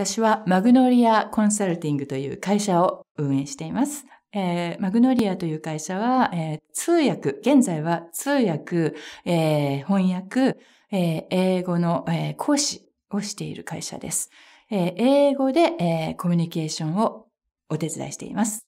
私はマグノリアコンサルティングという会社を運営しています。えー、マグノリアという会社は、えー、通訳、現在は通訳、えー、翻訳、英語の、講師をしている会社です。英語で、コミュニケーションをお手伝いしています。